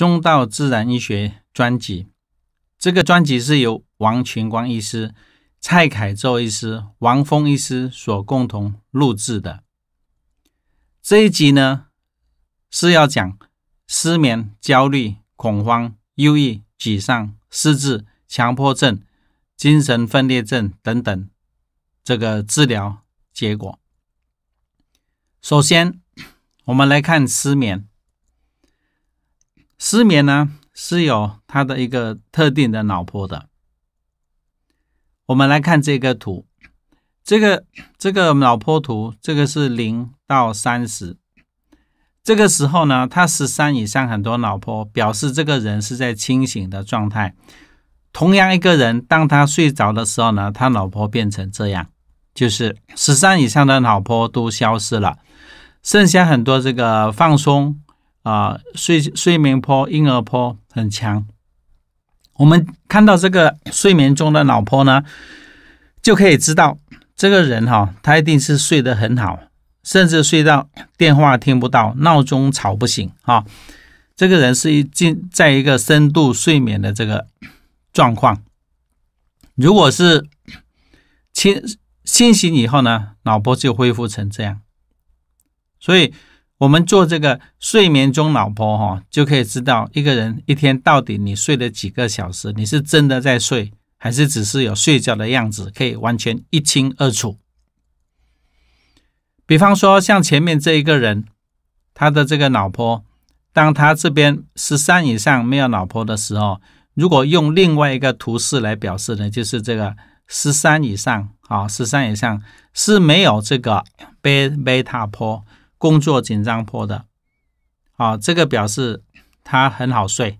中道自然医学专辑，这个专辑是由王群光医师、蔡凯洲医师、王峰医师所共同录制的。这一集呢，是要讲失眠、焦虑、恐慌、忧郁、沮丧、失智、强迫症、精神分裂症等等这个治疗结果。首先，我们来看失眠。失眠呢是有它的一个特定的脑波的。我们来看这个图，这个这个脑波图，这个是零到三十。这个时候呢，它十三以上很多脑波，表示这个人是在清醒的状态。同样一个人，当他睡着的时候呢，他脑波变成这样，就是十三以上的脑波都消失了，剩下很多这个放松。啊，睡睡眠波、婴儿波很强。我们看到这个睡眠中的脑波呢，就可以知道这个人哈，他一定是睡得很好，甚至睡到电话听不到、闹钟吵不醒啊。这个人是一进在一个深度睡眠的这个状况。如果是清清醒以后呢，脑波就恢复成这样。所以。我们做这个睡眠中脑波，哈，就可以知道一个人一天到底你睡了几个小时，你是真的在睡，还是只是有睡觉的样子，可以完全一清二楚。比方说，像前面这一个人，他的这个脑波，当他这边十三以上没有脑波的时候，如果用另外一个图示来表示呢，就是这个十三以上啊，十三以上是没有这个贝贝塔波。工作紧张迫的，啊，这个表示他很好睡。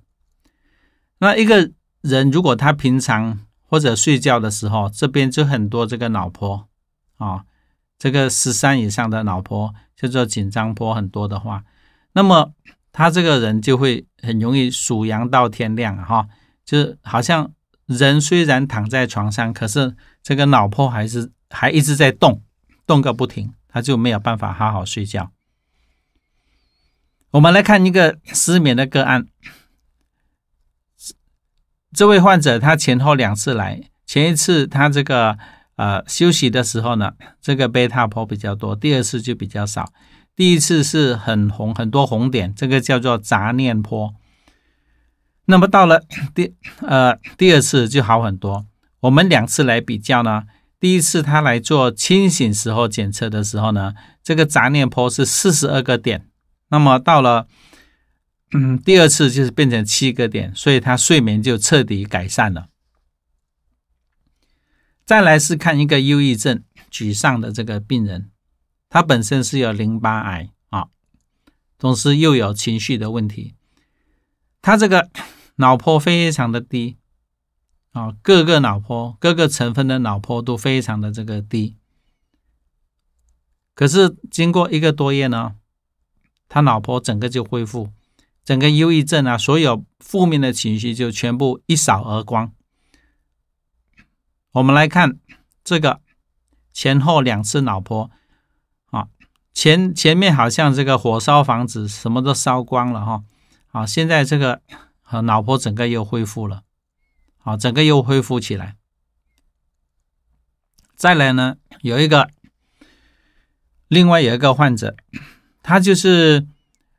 那一个人如果他平常或者睡觉的时候，这边就很多这个脑波，啊，这个十三以上的脑波叫做紧张波很多的话，那么他这个人就会很容易数羊到天亮哈，就是好像人虽然躺在床上，可是这个脑波还是还一直在动动个不停，他就没有办法好好睡觉。我们来看一个失眠的个案，这位患者他前后两次来，前一次他这个呃休息的时候呢，这个贝塔波比较多，第二次就比较少。第一次是很红很多红点，这个叫做杂念波。那么到了第呃第二次就好很多。我们两次来比较呢，第一次他来做清醒时候检测的时候呢，这个杂念波是四十二个点。那么到了第二次，就是变成七个点，所以他睡眠就彻底改善了。再来是看一个忧郁症、沮丧的这个病人，他本身是有淋巴癌啊，同时又有情绪的问题，他这个脑波非常的低啊，各个脑波、各个成分的脑波都非常的这个低。可是经过一个多月呢？他脑波整个就恢复，整个忧郁症啊，所有负面的情绪就全部一扫而光。我们来看这个前后两次脑波啊，前前面好像这个火烧房子，什么都烧光了哈，啊，现在这个啊、脑波整个又恢复了，啊，整个又恢复起来。再来呢，有一个另外有一个患者。他就是，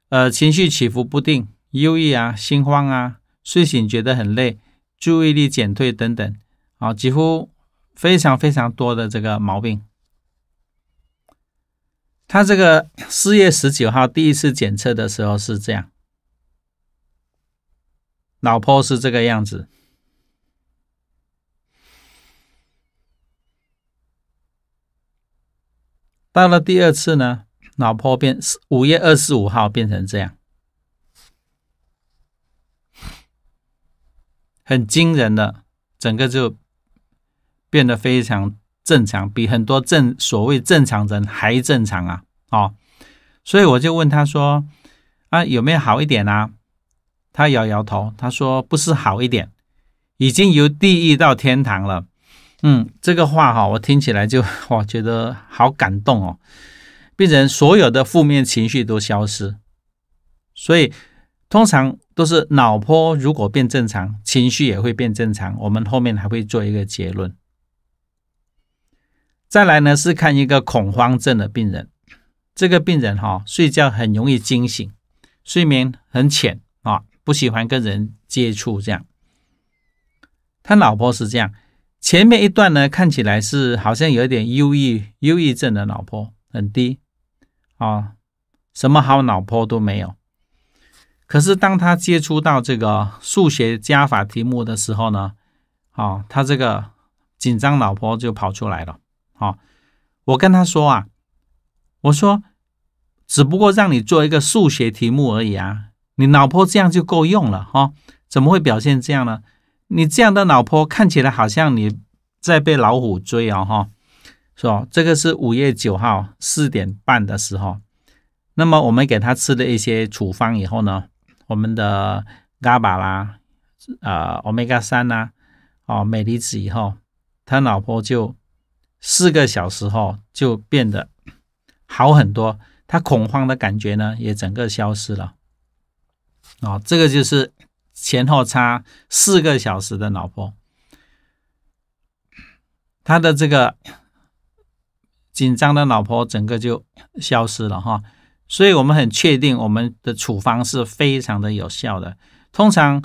呃，情绪起伏不定、忧郁啊、心慌啊、睡醒觉得很累、注意力减退等等，啊，几乎非常非常多的这个毛病。他这个四月十九号第一次检测的时候是这样，脑波是这个样子。到了第二次呢？脑波变五月二十五号变成这样，很惊人的，整个就变得非常正常，比很多正所谓正常人还正常啊！哦，所以我就问他说：“啊，有没有好一点啊？”他摇摇头，他说：“不是好一点，已经由地狱到天堂了。”嗯，这个话哈，我听起来就 我觉得好感动哦。病人所有的负面情绪都消失，所以通常都是脑波如果变正常，情绪也会变正常。我们后面还会做一个结论。再来呢，是看一个恐慌症的病人，这个病人哈，睡觉很容易惊醒，睡眠很浅啊，不喜欢跟人接触，这样。他老婆是这样，前面一段呢，看起来是好像有点忧郁，忧郁症的老婆很低。啊，什么好脑波都没有。可是当他接触到这个数学加法题目的时候呢，啊，他这个紧张脑波就跑出来了。啊，我跟他说啊，我说，只不过让你做一个数学题目而已啊，你脑波这样就够用了哈，怎么会表现这样呢？你这样的脑波看起来好像你在被老虎追啊哈。是吧？这个是五月九号四点半的时候，那么我们给他吃了一些处方以后呢，我们的嘎巴啦，啊，omega 三呐，哦，镁离子以后，他老婆就四个小时后就变得好很多，他恐慌的感觉呢也整个消失了，哦，这个就是前后差四个小时的老婆，他的这个。紧张的脑波整个就消失了哈，所以我们很确定我们的处方是非常的有效的。通常，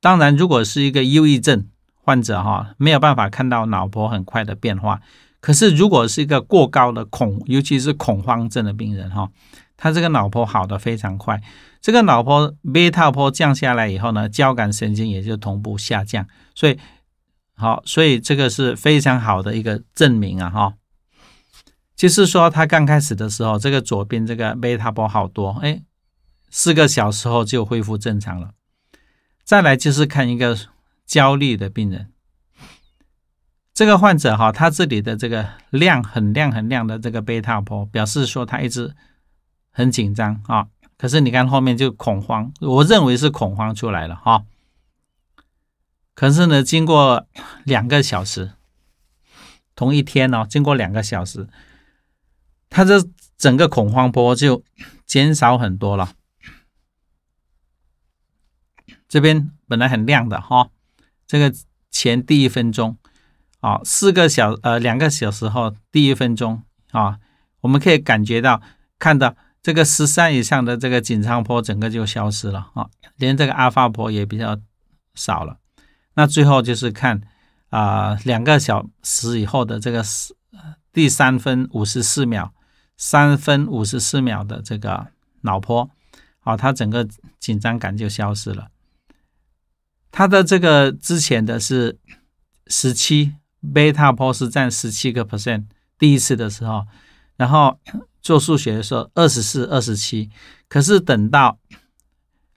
当然，如果是一个忧郁症患者哈，没有办法看到脑波很快的变化。可是，如果是一个过高的恐，尤其是恐慌症的病人哈，他这个脑波好的非常快。这个脑波贝塔波降下来以后呢，交感神经也就同步下降。所以，好，所以这个是非常好的一个证明啊哈。就是说，他刚开始的时候，这个左边这个贝塔波好多，哎，四个小时后就恢复正常了。再来就是看一个焦虑的病人，这个患者哈，他这里的这个亮很亮很亮的这个贝塔波，表示说他一直很紧张啊。可是你看后面就恐慌，我认为是恐慌出来了哈。可是呢，经过两个小时，同一天哦，经过两个小时。它这整个恐慌波就减少很多了。这边本来很亮的哈，这个前第一分钟，啊，四个小呃两个小时后第一分钟啊，我们可以感觉到看到这个十三以上的这个紧张波整个就消失了啊，连这个阿法波也比较少了。那最后就是看啊两个小时以后的这个四第三分五十四秒。三分五十四秒的这个脑波，好，他整个紧张感就消失了。他的这个之前的是十七贝塔波是占十七个 percent，第一次的时候，然后做数学的时候二十四、二十七，可是等到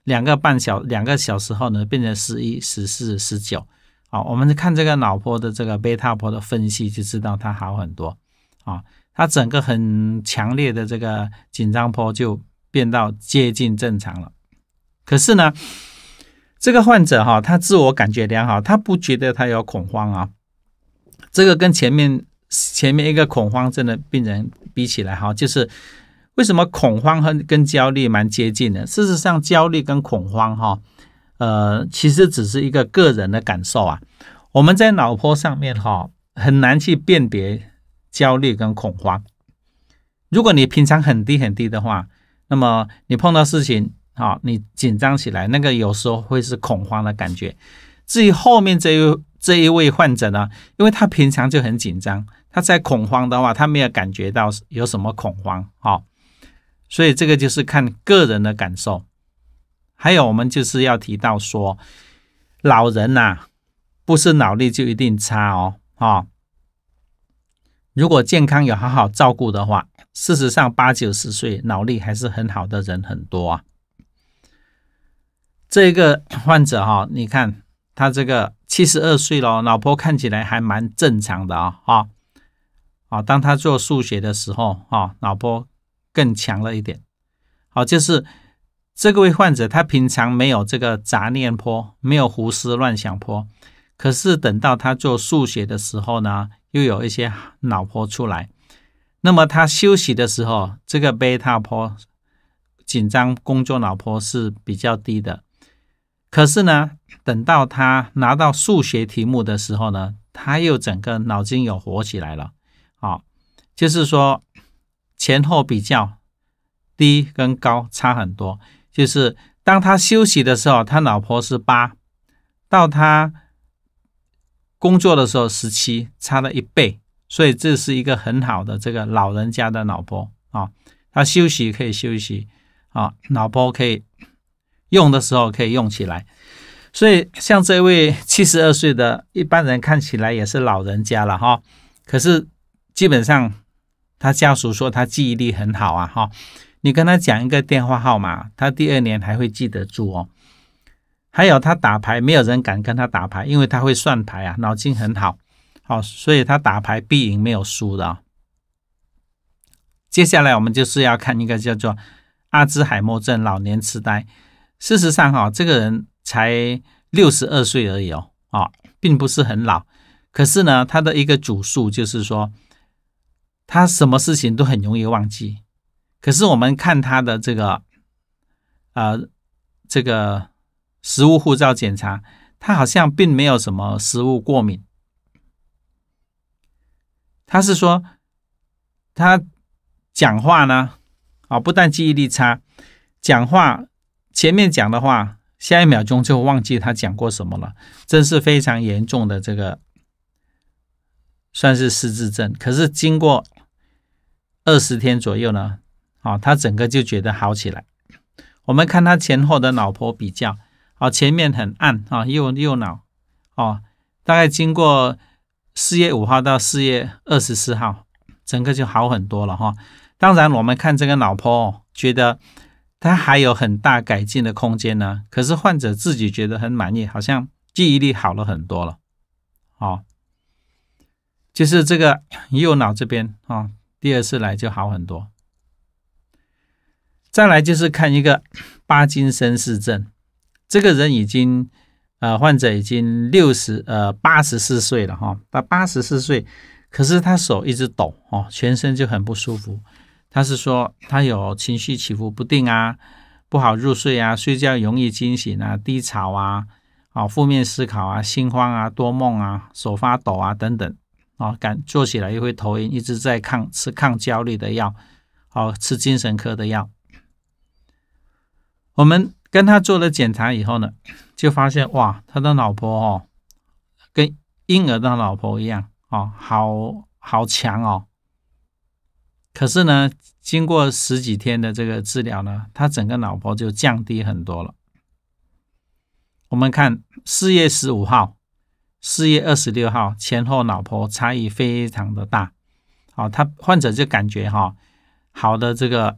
两个半小两个小时后呢，变成十一、十四、十九。好，我们看这个脑波的这个贝塔波的分析，就知道它好很多啊。他整个很强烈的这个紧张坡就变到接近正常了，可是呢，这个患者哈，他自我感觉良好，他不觉得他有恐慌啊。这个跟前面前面一个恐慌症的病人比起来哈，就是为什么恐慌和跟焦虑蛮接近的？事实上，焦虑跟恐慌哈，呃，其实只是一个个人的感受啊。我们在脑坡上面哈，很难去辨别。焦虑跟恐慌，如果你平常很低很低的话，那么你碰到事情，好，你紧张起来，那个有时候会是恐慌的感觉。至于后面这一这一位患者呢，因为他平常就很紧张，他在恐慌的话，他没有感觉到有什么恐慌，好，所以这个就是看个人的感受。还有，我们就是要提到说，老人呐，不是脑力就一定差哦，啊。如果健康有好好照顾的话，事实上八九十岁脑力还是很好的人很多啊。这个患者哈，你看他这个七十二岁了，老婆看起来还蛮正常的啊，哈。啊，当他做数学的时候，哈，老婆更强了一点。好，就是这位患者，他平常没有这个杂念波，没有胡思乱想波，可是等到他做数学的时候呢？又有一些脑波出来，那么他休息的时候，这个贝塔波紧张工作脑波是比较低的，可是呢，等到他拿到数学题目的时候呢，他又整个脑筋又活起来了，啊，就是说前后比较低跟高差很多，就是当他休息的时候，他脑波是八，到他。工作的时候十七，差了一倍，所以这是一个很好的这个老人家的脑波啊。他休息可以休息啊，脑波可以用的时候可以用起来。所以像这位七十二岁的，一般人看起来也是老人家了哈。可是基本上他家属说他记忆力很好啊哈。你跟他讲一个电话号码，他第二年还会记得住哦。还有他打牌，没有人敢跟他打牌，因为他会算牌啊，脑筋很好，好，所以他打牌必赢，没有输的。接下来我们就是要看一个叫做阿兹海默症、老年痴呆。事实上，哈，这个人才六十二岁而已哦，啊，并不是很老。可是呢，他的一个主诉就是说，他什么事情都很容易忘记。可是我们看他的这个，呃，这个。食物护照检查，他好像并没有什么食物过敏。他是说，他讲话呢，啊，不但记忆力差，讲话前面讲的话，下一秒钟就忘记他讲过什么了，真是非常严重的这个，算是失智症。可是经过二十天左右呢，啊，他整个就觉得好起来。我们看他前后的脑波比较。哦，前面很暗啊，右右脑哦，大概经过四月五号到四月二十四号，整个就好很多了哈。当然，我们看这个脑哦、觉得他还有很大改进的空间呢。可是患者自己觉得很满意，好像记忆力好了很多了。哦，就是这个右脑这边啊，第二次来就好很多。再来就是看一个巴金森氏症。这个人已经，呃，患者已经六十，呃，八十四岁了哈。他八十四岁，可是他手一直抖，哦，全身就很不舒服。他是说他有情绪起伏不定啊，不好入睡啊，睡觉容易惊醒啊，低潮啊，啊，负面思考啊，心慌啊，多梦啊，手发抖啊，等等，啊，感坐起来又会头晕，一直在抗吃抗焦虑的药，哦，吃精神科的药，我们。跟他做了检查以后呢，就发现哇，他的老婆哦，跟婴儿的老婆一样哦，好好强哦。可是呢，经过十几天的这个治疗呢，他整个脑波就降低很多了。我们看四月十五号、四月二十六号前后脑波差异非常的大。好，他患者就感觉哈，好的这个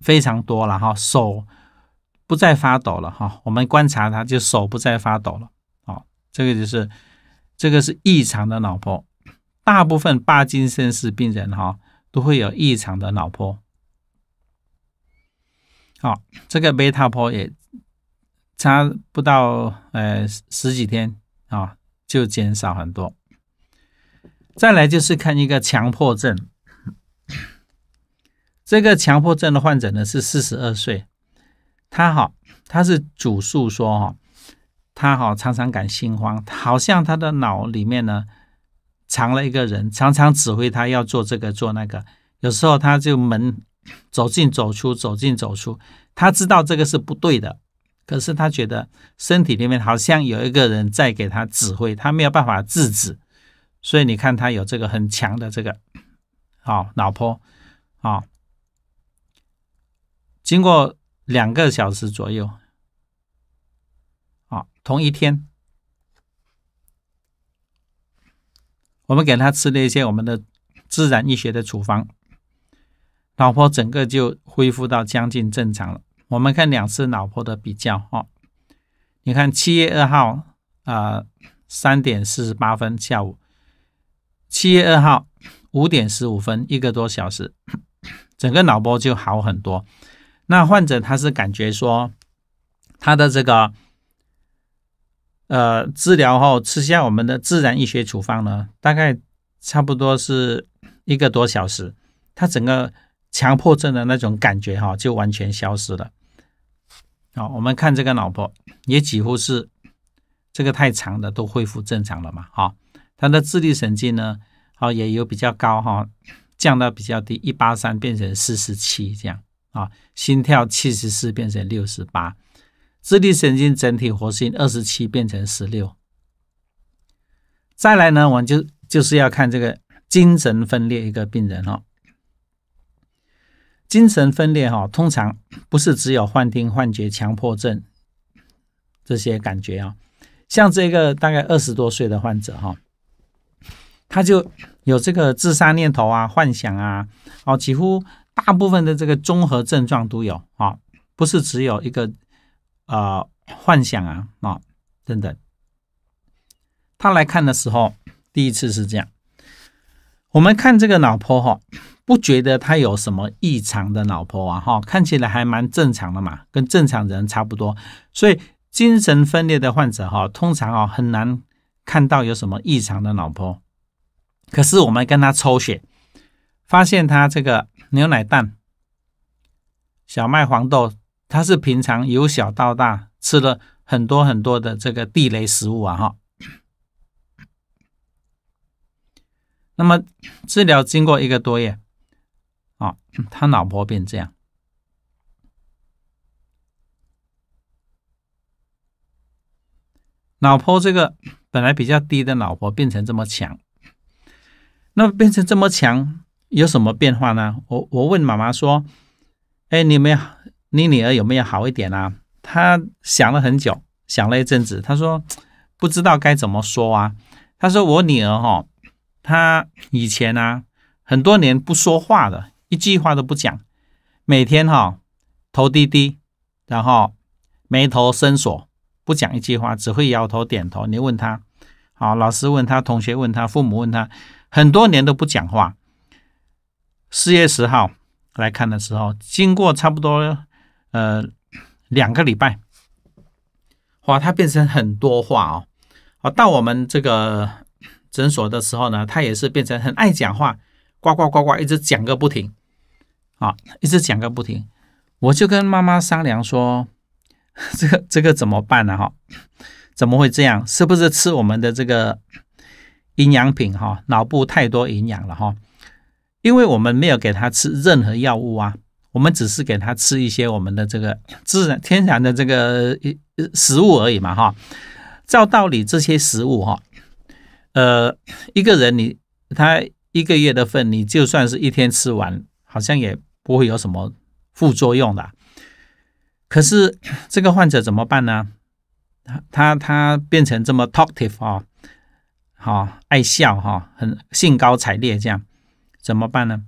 非常多了哈，手。不再发抖了哈，我们观察他就手不再发抖了，啊，这个就是这个是异常的脑波，大部分帕金森氏病人哈都会有异常的脑波，好，这个贝塔波也差不到呃十几天啊就减少很多，再来就是看一个强迫症，这个强迫症的患者呢是四十二岁。他好，他是主诉说哈，他好常常感心慌，好像他的脑里面呢藏了一个人，常常指挥他要做这个做那个。有时候他就门走进走出，走进走出，他知道这个是不对的，可是他觉得身体里面好像有一个人在给他指挥，他没有办法制止，所以你看他有这个很强的这个好脑波啊，经过。两个小时左右，啊，同一天，我们给他吃了一些我们的自然医学的处方，脑波整个就恢复到将近正常了。我们看两次脑波的比较，哦，你看七月二号啊三点四十八分下午，七月二号五点十五分一个多小时，整个脑波就好很多。那患者他是感觉说，他的这个，呃，治疗后吃下我们的自然医学处方呢，大概差不多是一个多小时，他整个强迫症的那种感觉哈就完全消失了。好，我们看这个老婆也几乎是这个太长的都恢复正常了嘛。哈，他的智力神经呢，好也有比较高哈，降到比较低，一八三变成四十七这样。啊，心跳七十四变成六十八，自律神经整体活性二十七变成十六。再来呢，我们就就是要看这个精神分裂一个病人哦，精神分裂哈，通常不是只有幻听、幻觉、强迫症这些感觉啊，像这个大概二十多岁的患者哈，他就有这个自杀念头啊、幻想啊，哦，几乎。大部分的这个综合症状都有啊，不是只有一个呃幻想啊啊等等。他来看的时候，第一次是这样。我们看这个脑婆哈，不觉得他有什么异常的脑婆啊哈，看起来还蛮正常的嘛，跟正常人差不多。所以精神分裂的患者哈，通常啊很难看到有什么异常的脑婆。可是我们跟他抽血，发现他这个。牛奶、蛋、小麦、黄豆，它是平常由小到大吃了很多很多的这个地雷食物啊！哈，那么治疗经过一个多月，啊，他老婆变这样，老婆这个本来比较低的老婆变成这么强，那么变成这么强。有什么变化呢？我我问妈妈说：“哎，你们你女儿有没有好一点啊？”她想了很久，想了一阵子，她说：“不知道该怎么说啊。”她说：“我女儿哈，她以前啊很多年不说话的，一句话都不讲，每天哈头低低，然后眉头深锁，不讲一句话，只会摇头点头。你问他，好老师问他，同学问他，父母问他，很多年都不讲话。”四月十号来看的时候，经过差不多呃两个礼拜，哇，他变成很多话哦，啊，到我们这个诊所的时候呢，他也是变成很爱讲话，呱呱呱呱一直讲个不停，啊，一直讲个不停。我就跟妈妈商量说，这个这个怎么办呢？哈，怎么会这样？是不是吃我们的这个营养品哈，脑部太多营养了哈？因为我们没有给他吃任何药物啊，我们只是给他吃一些我们的这个自然天然的这个食物而已嘛，哈。照道理这些食物哈，呃，一个人你他一个月的份，你就算是一天吃完，好像也不会有什么副作用的。可是这个患者怎么办呢？他他他变成这么 talkative 啊，好爱笑哈，很兴高采烈这样。怎么办呢？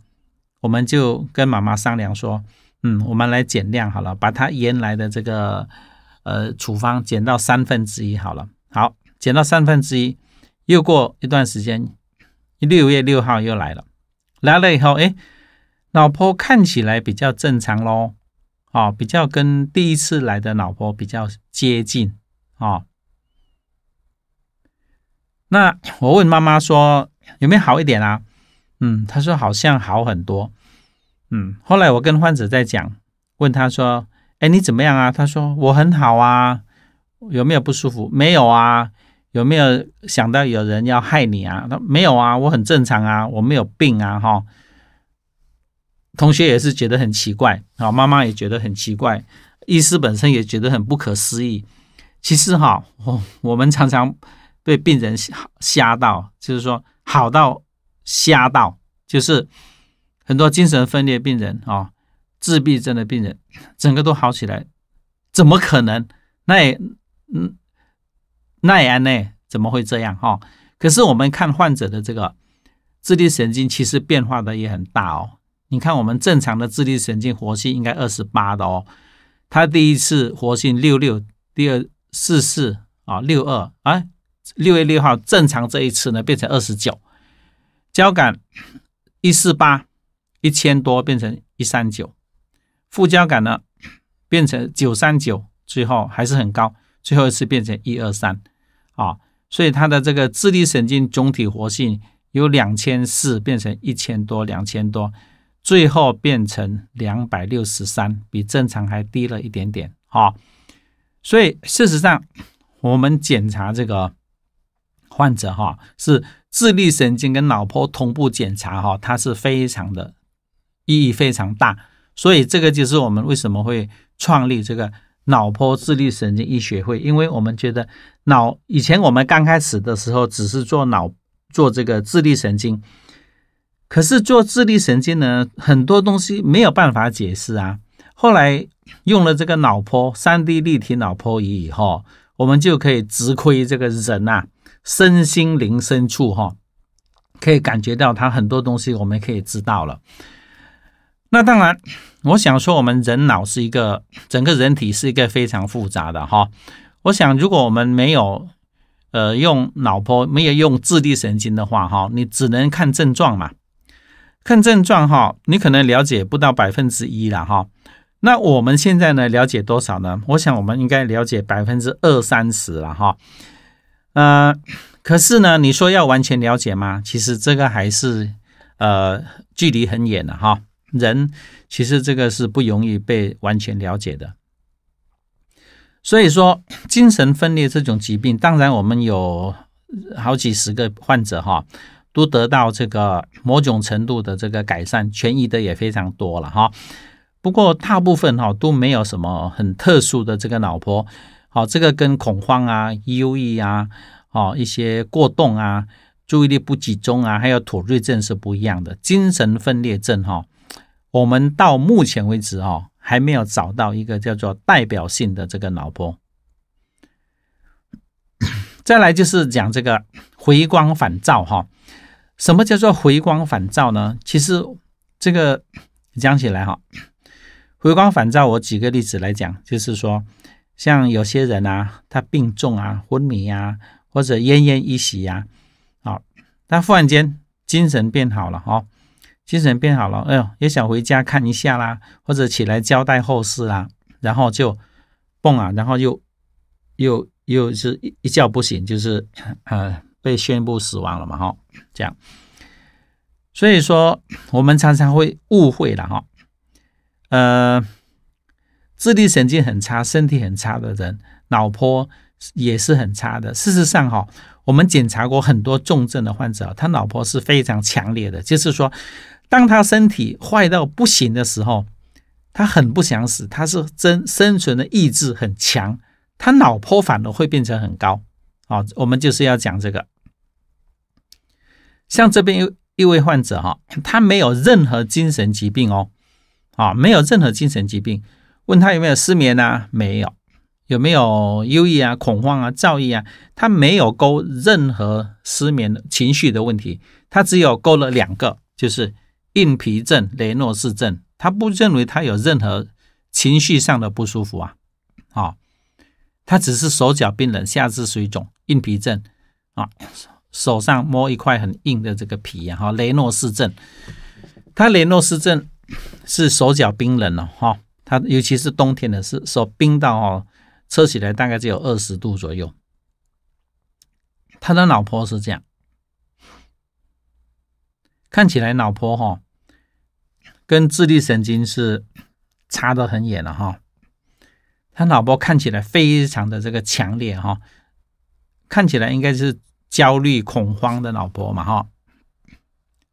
我们就跟妈妈商量说，嗯，我们来减量好了，把它原来的这个呃处方减到三分之一好了。好，减到三分之一。又过一段时间，六月六号又来了，来了以后，哎，老婆看起来比较正常喽，哦，比较跟第一次来的老婆比较接近哦。那我问妈妈说，有没有好一点啊？嗯，他说好像好很多。嗯，后来我跟患者在讲，问他说：“哎，你怎么样啊？”他说：“我很好啊，有没有不舒服？没有啊。有没有想到有人要害你啊？他没有啊，我很正常啊，我没有病啊，哈。”同学也是觉得很奇怪，啊，妈妈也觉得很奇怪，医师本身也觉得很不可思议。其实哈，我我们常常被病人吓到，就是说好到。瞎到，就是很多精神分裂病人啊，自闭症的病人，整个都好起来，怎么可能？那也嗯，那也安呢？怎么会这样哈？可是我们看患者的这个智力神经，其实变化的也很大哦。你看我们正常的智力神经活性应该二十八的哦，他第一次活性六六，第二四四啊六二啊六月六号正常这一次呢变成二十九。交感一四八一千多变成一三九，副交感呢变成九三九，最后还是很高，最后一次变成一二三啊，所以它的这个智力神经总体活性由两千四变成一千多两千多，最后变成两百六十三，比正常还低了一点点啊，所以事实上我们检查这个。患者哈是智力神经跟脑波同步检查哈，它是非常的意义非常大，所以这个就是我们为什么会创立这个脑波智力神经医学会，因为我们觉得脑以前我们刚开始的时候只是做脑做这个智力神经，可是做智力神经呢，很多东西没有办法解释啊。后来用了这个脑波三 D 立体脑波仪以后，我们就可以直窥这个人呐。身心灵深处，哈，可以感觉到它很多东西，我们可以知道了。那当然，我想说，我们人脑是一个整个人体是一个非常复杂的哈。我想，如果我们没有呃用脑波，没有用智力神经的话，哈，你只能看症状嘛。看症状，哈，你可能了解不到百分之一了，哈。那我们现在呢，了解多少呢？我想，我们应该了解百分之二三十了，哈。呃，可是呢，你说要完全了解吗？其实这个还是呃距离很远的哈。人其实这个是不容易被完全了解的。所以说，精神分裂这种疾病，当然我们有好几十个患者哈，都得到这个某种程度的这个改善，痊愈的也非常多了哈。不过大部分哈都没有什么很特殊的这个脑波。好，这个跟恐慌啊、忧郁啊、哦一些过动啊、注意力不集中啊，还有妥瑞症是不一样的。精神分裂症哈，我们到目前为止哦，还没有找到一个叫做代表性的这个脑波。再来就是讲这个回光返照哈，什么叫做回光返照呢？其实这个讲起来哈，回光返照，我举个例子来讲，就是说。像有些人啊，他病重啊，昏迷啊，或者奄奄一息呀，好，他忽然间精神变好了哦，精神变好了，哎呦，也想回家看一下啦，或者起来交代后事啦，然后就蹦啊，然后又又又是一一觉不醒，就是呃，被宣布死亡了嘛，哈，这样，所以说我们常常会误会了哦，呃。智力神经很差、身体很差的人，脑波也是很差的。事实上，哈，我们检查过很多重症的患者他脑波是非常强烈的。就是说，当他身体坏到不行的时候，他很不想死，他是真生存的意志很强，他脑波反而会变成很高。啊，我们就是要讲这个。像这边又一位患者哈，他没有任何精神疾病哦，啊，没有任何精神疾病。问他有没有失眠啊？没有，有没有忧郁啊、恐慌啊、躁郁啊？他没有勾任何失眠的情绪的问题，他只有勾了两个，就是硬皮症、雷诺氏症。他不认为他有任何情绪上的不舒服啊，哦，他只是手脚冰冷、下肢水肿、硬皮症啊，手上摸一块很硬的这个皮呀，哈，雷诺氏症。他雷诺氏症是手脚冰冷了，哈。他尤其是冬天的时候冰到哦，测起来大概只有二十度左右。他的老婆是这样，看起来老婆哈，跟智力神经是差得很远了哈。他老婆看起来非常的这个强烈哈，看起来应该是焦虑恐慌的老婆嘛哈，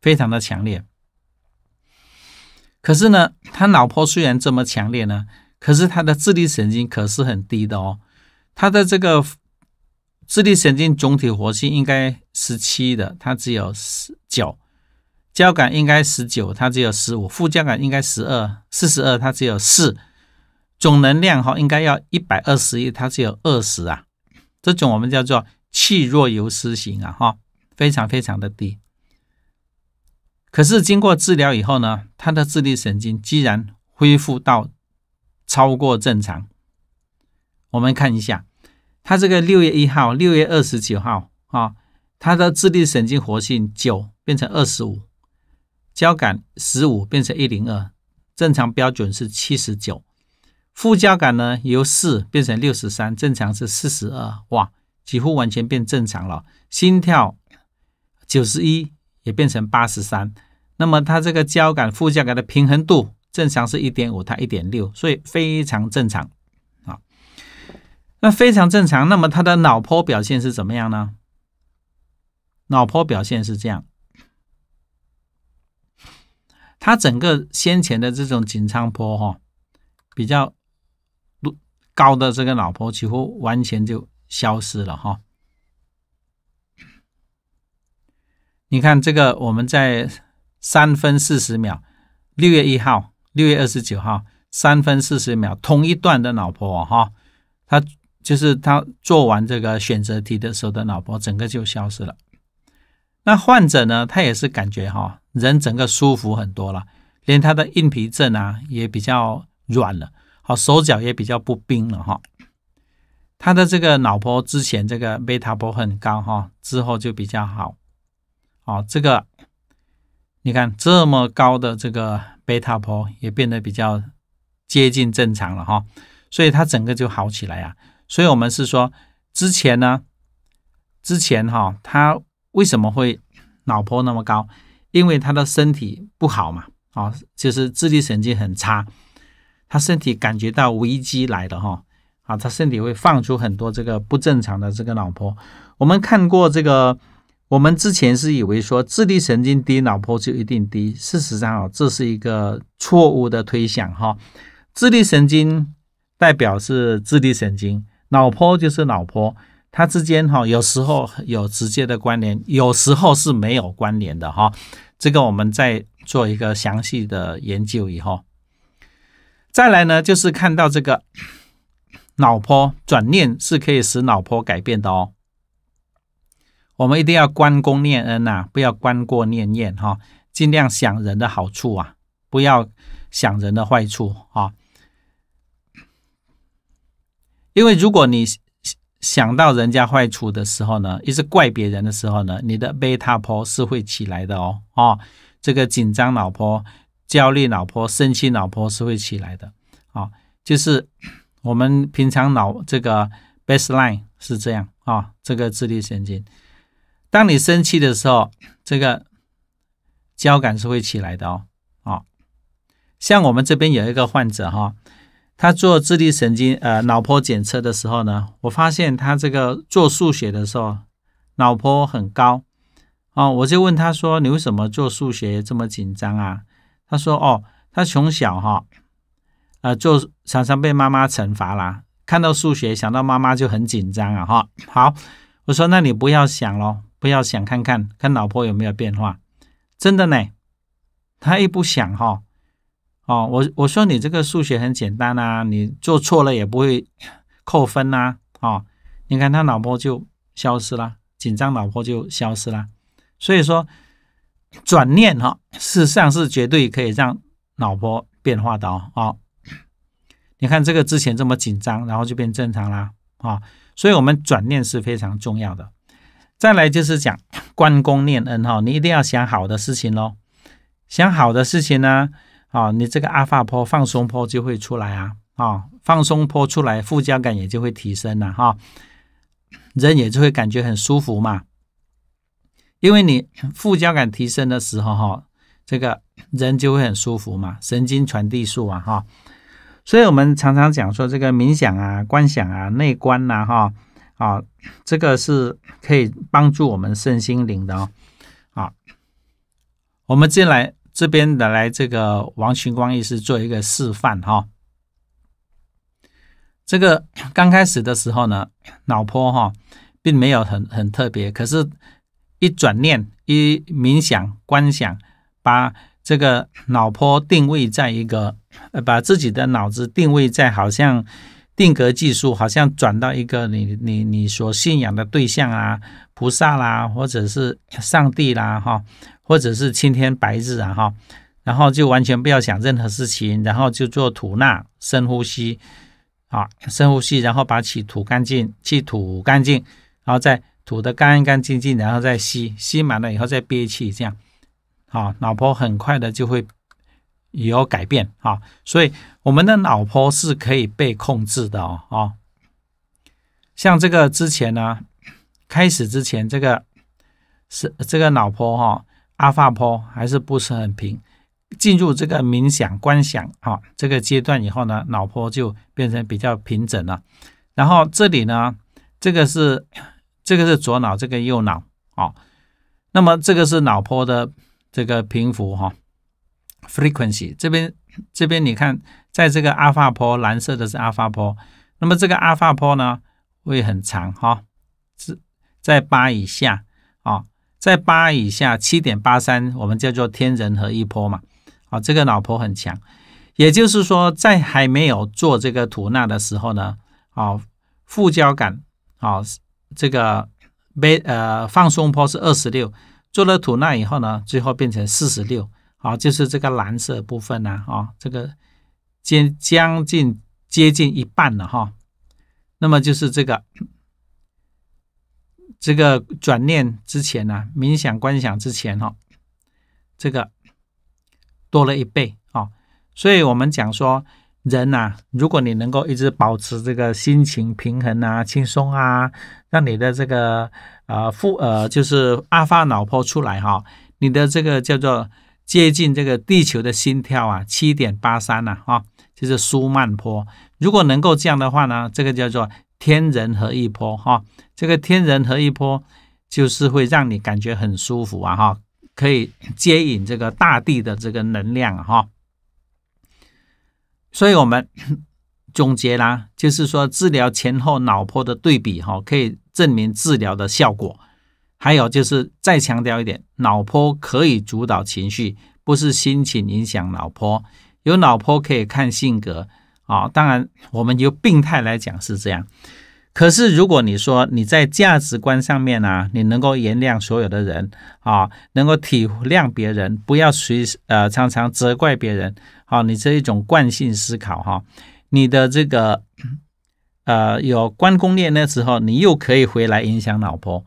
非常的强烈。可是呢，他脑波虽然这么强烈呢，可是他的智力神经可是很低的哦。他的这个智力神经总体活性应该十七的，他只有十九。交感应该十九，他只有十五。副交感应该十二，四十二他只有四。总能量哈应该要一百二十一，他只有二十啊。这种我们叫做气若游丝型啊哈，非常非常的低。可是经过治疗以后呢，他的智力神经居然恢复到超过正常。我们看一下，他这个六月一号、六月二十九号啊，他的智力神经活性九变成二十五，交感十五变成一零二，正常标准是七十九，副交感呢由四变成六十三，正常是四十二，哇，几乎完全变正常了。心跳九十一也变成八十三。那么它这个交感副交感的平衡度正常是一点五，它一点六，所以非常正常，啊，那非常正常。那么它的脑波表现是怎么样呢？脑波表现是这样，它整个先前的这种紧张波哈，比较高的这个脑波几乎完全就消失了哈。你看这个我们在。三分四十秒，六月一号，六月二十九号，三分四十秒，同一段的脑波哈，他就是他做完这个选择题的时候的脑波，整个就消失了。那患者呢，他也是感觉哈，人整个舒服很多了，连他的硬皮症啊也比较软了，好，手脚也比较不冰了哈。他的这个脑波之前这个贝塔波很高哈，之后就比较好，哦，这个。你看这么高的这个贝塔波也变得比较接近正常了哈，所以它整个就好起来啊。所以我们是说之前呢，之前哈，他为什么会脑波那么高？因为他的身体不好嘛，啊，就是自律神经很差，他身体感觉到危机来了哈，啊，他身体会放出很多这个不正常的这个脑波。我们看过这个。我们之前是以为说智力神经低，脑波就一定低。事实上哦，这是一个错误的推想哈。智力神经代表是智力神经，脑波就是脑波，它之间哈有时候有直接的关联，有时候是没有关联的哈。这个我们再做一个详细的研究以后，再来呢就是看到这个脑波转念是可以使脑波改变的哦。我们一定要关公念恩呐，不要关过念怨哈。尽量想人的好处啊，不要想人的坏处啊。因为如果你想到人家坏处的时候呢，一直怪别人的时候呢，你的贝塔波是会起来的哦。哦，这个紧张脑波、焦虑脑波、生气脑波是会起来的。啊，就是我们平常脑这个 baseline 是这样啊，这个智力神经。当你生气的时候，这个交感是会起来的哦。哦，像我们这边有一个患者哈，他做智力神经呃脑波检测的时候呢，我发现他这个做数学的时候脑波很高。哦，我就问他说：“你为什么做数学这么紧张啊？”他说：“哦，他从小哈啊，做常常被妈妈惩罚啦，看到数学想到妈妈就很紧张啊。”哈，好，我说：“那你不要想了。不要想看看跟老婆有没有变化，真的呢？他一不想哈哦，我我说你这个数学很简单啊，你做错了也不会扣分啊啊！你看他老婆就消失了，紧张老婆就消失了。所以说转念哈，事实上是绝对可以让老婆变化的哦，你看这个之前这么紧张，然后就变正常啦啊！所以我们转念是非常重要的。再来就是讲关公念恩哈，你一定要想好的事情喽，想好的事情呢，啊，你这个阿法波放松波就会出来啊，啊，放松波出来，负交感也就会提升了哈，人也就会感觉很舒服嘛，因为你负交感提升的时候哈，这个人就会很舒服嘛，神经传递素啊哈，所以我们常常讲说这个冥想啊、观想啊、内观呐哈。啊，这个是可以帮助我们身心灵的啊！啊，我们进来这边的来，这个王群光医师做一个示范哈。这个刚开始的时候呢，脑波哈并没有很很特别，可是，一转念一冥想观想，把这个脑波定位在一个，把自己的脑子定位在好像。定格技术好像转到一个你你你所信仰的对象啊，菩萨啦，或者是上帝啦，哈，或者是青天白日啊，哈，然后就完全不要想任何事情，然后就做吐纳，深呼吸，啊，深呼吸，然后把气吐干净，气吐干净，然后再吐得干干净净，然后再吸，吸满了以后再憋气，这样，啊，老婆很快的就会。也有改变啊，所以我们的脑波是可以被控制的哦啊！像这个之前呢，开始之前这个是这个脑波哈，阿法波还是不是很平。进入这个冥想观想啊这个阶段以后呢，脑波就变成比较平整了。然后这里呢，这个是这个是左脑，这个右脑啊。那么这个是脑波的这个平伏哈。frequency 这边这边你看，在这个阿法波，蓝色的是阿法波，那么这个阿法波呢会很长哈，在在八以下啊，在八以下七点八三，我们叫做天人合一波嘛，啊，这个脑波很强，也就是说在还没有做这个吐纳的时候呢，啊，副交感，啊，这个没呃放松波是二十六，做了吐纳以后呢，最后变成四十六。好，就是这个蓝色部分呢，啊，这个接将近接近一半了哈。那么就是这个这个转念之前呢，冥想观想之前哈，这个多了一倍啊。所以我们讲说，人呐，如果你能够一直保持这个心情平衡啊、轻松啊，让你的这个呃负呃就是阿发脑波出来哈，你的这个叫做。接近这个地球的心跳啊，七点八三呐，哈，就是舒曼波。如果能够这样的话呢，这个叫做天人合一波，哈，这个天人合一波就是会让你感觉很舒服啊，哈，可以接引这个大地的这个能量，哈。所以我们 总结啦，就是说治疗前后脑波的对比，哈，可以证明治疗的效果。还有就是，再强调一点，脑波可以主导情绪，不是心情影响脑波。有脑波可以看性格啊，当然，我们由病态来讲是这样。可是，如果你说你在价值观上面呢，你能够原谅所有的人啊，能够体谅别人，不要随呃常常责怪别人啊，你这一种惯性思考哈，你的这个呃有关公链的时候，你又可以回来影响脑波。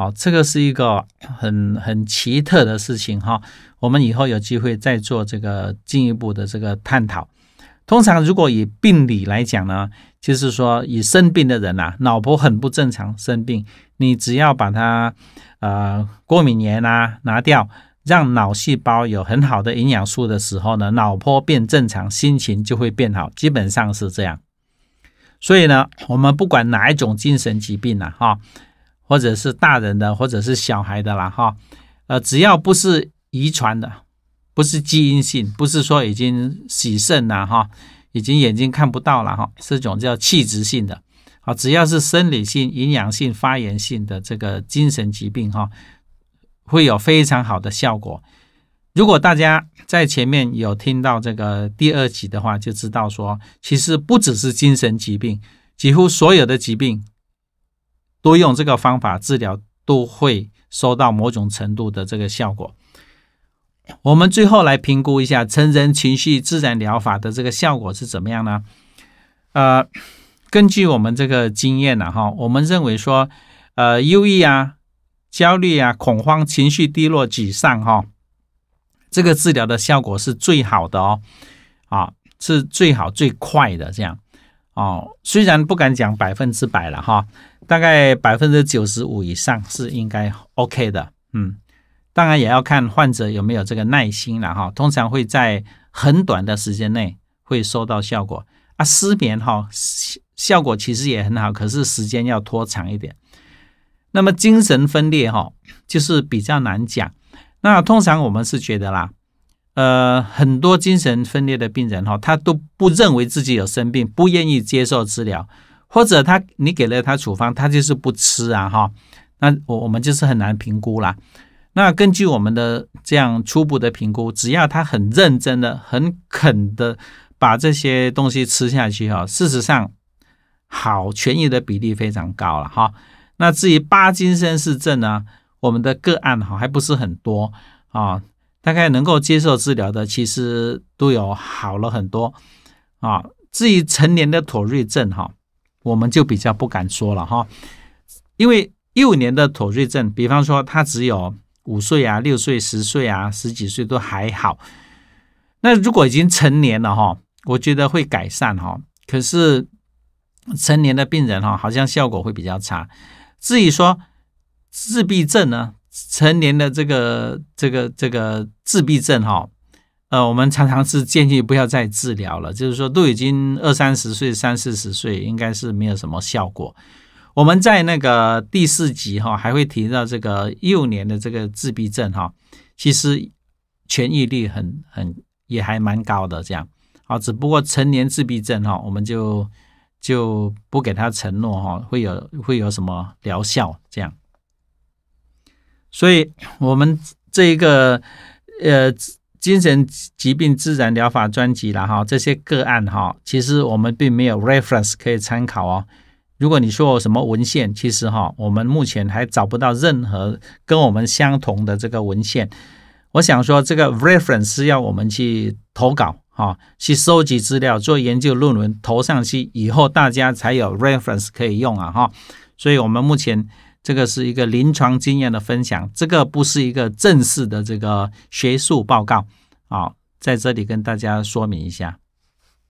好，这个是一个很很奇特的事情哈。我们以后有机会再做这个进一步的这个探讨。通常如果以病理来讲呢，就是说以生病的人啊，脑波很不正常。生病，你只要把它呃过敏炎啊拿掉，让脑细胞有很好的营养素的时候呢，脑波变正常，心情就会变好，基本上是这样。所以呢，我们不管哪一种精神疾病呢，哈。或者是大人的，或者是小孩的啦，哈，呃，只要不是遗传的，不是基因性，不是说已经洗肾了，哈，已经眼睛看不到了，哈，这种叫器质性的，啊，只要是生理性、营养性、发炎性的这个精神疾病，哈，会有非常好的效果。如果大家在前面有听到这个第二集的话，就知道说，其实不只是精神疾病，几乎所有的疾病。多用这个方法治疗，都会收到某种程度的这个效果。我们最后来评估一下成人情绪自然疗法的这个效果是怎么样呢？呃，根据我们这个经验呢，哈，我们认为说，呃，忧郁啊、焦虑啊、恐慌、情绪低落、沮丧，哈，这个治疗的效果是最好的哦，啊，是最好最快的这样。哦，虽然不敢讲百分之百了哈，大概百分之九十五以上是应该 OK 的，嗯，当然也要看患者有没有这个耐心了哈。通常会在很短的时间内会收到效果啊，失眠哈，效果其实也很好，可是时间要拖长一点。那么精神分裂哈，就是比较难讲。那通常我们是觉得啦。呃，很多精神分裂的病人哈，他都不认为自己有生病，不愿意接受治疗，或者他你给了他处方，他就是不吃啊哈。那我我们就是很难评估啦。那根据我们的这样初步的评估，只要他很认真的、很肯的把这些东西吃下去哈，事实上好痊愈的比例非常高了哈。那至于巴金森氏症呢，我们的个案哈还不是很多啊。大概能够接受治疗的，其实都有好了很多啊。至于成年的妥瑞症哈，我们就比较不敢说了哈。因为幼年的妥瑞症，比方说他只有五岁啊、六岁、十岁啊、十几岁都还好。那如果已经成年了哈，我觉得会改善哈。可是成年的病人哈，好像效果会比较差。至于说自闭症呢？成年的这个这个这个自闭症哈，呃，我们常常是建议不要再治疗了，就是说都已经二三十岁、三四十岁，应该是没有什么效果。我们在那个第四集哈，还会提到这个幼年的这个自闭症哈，其实痊愈率很很也还蛮高的。这样啊，只不过成年自闭症哈，我们就就不给他承诺哈，会有会有什么疗效这样。所以，我们这一个呃精神疾病自然疗法专辑了哈，这些个案哈，其实我们并没有 reference 可以参考哦。如果你说我什么文献，其实哈，我们目前还找不到任何跟我们相同的这个文献。我想说，这个 reference 是要我们去投稿哈，去收集资料做研究论文投上去以后，大家才有 reference 可以用啊哈。所以我们目前。这个是一个临床经验的分享，这个不是一个正式的这个学术报告啊，在这里跟大家说明一下。